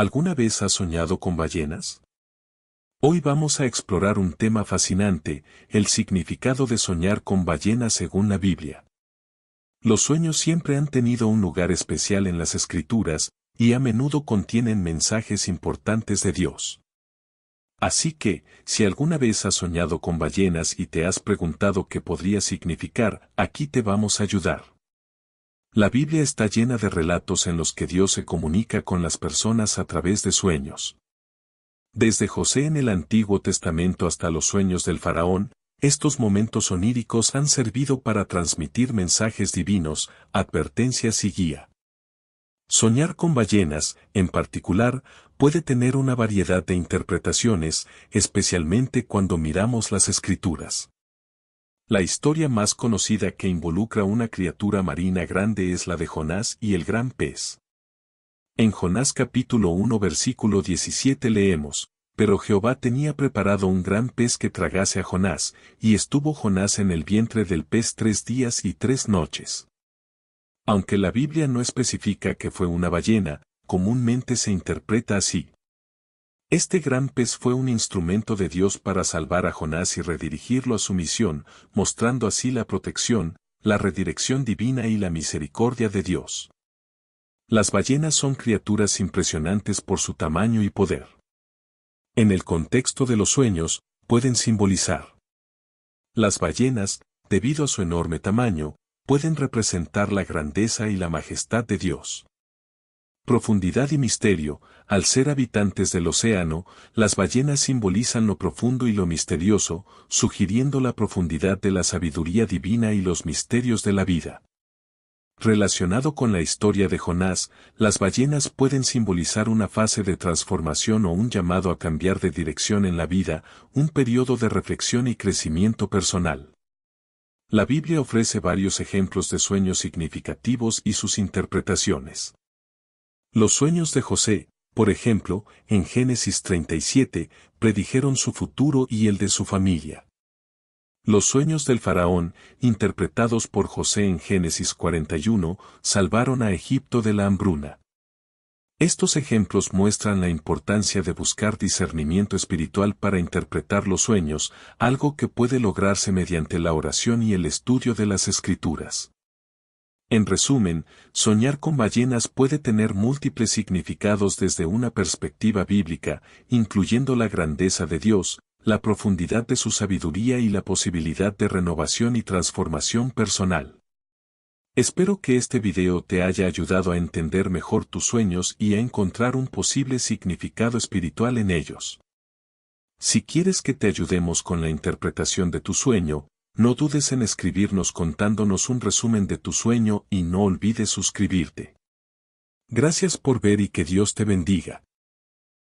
¿Alguna vez has soñado con ballenas? Hoy vamos a explorar un tema fascinante, el significado de soñar con ballenas según la Biblia. Los sueños siempre han tenido un lugar especial en las escrituras, y a menudo contienen mensajes importantes de Dios. Así que, si alguna vez has soñado con ballenas y te has preguntado qué podría significar, aquí te vamos a ayudar. La Biblia está llena de relatos en los que Dios se comunica con las personas a través de sueños. Desde José en el Antiguo Testamento hasta los sueños del faraón, estos momentos oníricos han servido para transmitir mensajes divinos, advertencias y guía. Soñar con ballenas, en particular, puede tener una variedad de interpretaciones, especialmente cuando miramos las escrituras. La historia más conocida que involucra una criatura marina grande es la de Jonás y el gran pez. En Jonás capítulo 1 versículo 17 leemos, Pero Jehová tenía preparado un gran pez que tragase a Jonás, y estuvo Jonás en el vientre del pez tres días y tres noches. Aunque la Biblia no especifica que fue una ballena, comúnmente se interpreta así, este gran pez fue un instrumento de Dios para salvar a Jonás y redirigirlo a su misión, mostrando así la protección, la redirección divina y la misericordia de Dios. Las ballenas son criaturas impresionantes por su tamaño y poder. En el contexto de los sueños, pueden simbolizar. Las ballenas, debido a su enorme tamaño, pueden representar la grandeza y la majestad de Dios profundidad y misterio, al ser habitantes del océano, las ballenas simbolizan lo profundo y lo misterioso, sugiriendo la profundidad de la sabiduría divina y los misterios de la vida. Relacionado con la historia de Jonás, las ballenas pueden simbolizar una fase de transformación o un llamado a cambiar de dirección en la vida, un periodo de reflexión y crecimiento personal. La Biblia ofrece varios ejemplos de sueños significativos y sus interpretaciones. Los sueños de José, por ejemplo, en Génesis 37, predijeron su futuro y el de su familia. Los sueños del faraón, interpretados por José en Génesis 41, salvaron a Egipto de la hambruna. Estos ejemplos muestran la importancia de buscar discernimiento espiritual para interpretar los sueños, algo que puede lograrse mediante la oración y el estudio de las escrituras. En resumen, soñar con ballenas puede tener múltiples significados desde una perspectiva bíblica, incluyendo la grandeza de Dios, la profundidad de su sabiduría y la posibilidad de renovación y transformación personal. Espero que este video te haya ayudado a entender mejor tus sueños y a encontrar un posible significado espiritual en ellos. Si quieres que te ayudemos con la interpretación de tu sueño, no dudes en escribirnos contándonos un resumen de tu sueño y no olvides suscribirte. Gracias por ver y que Dios te bendiga.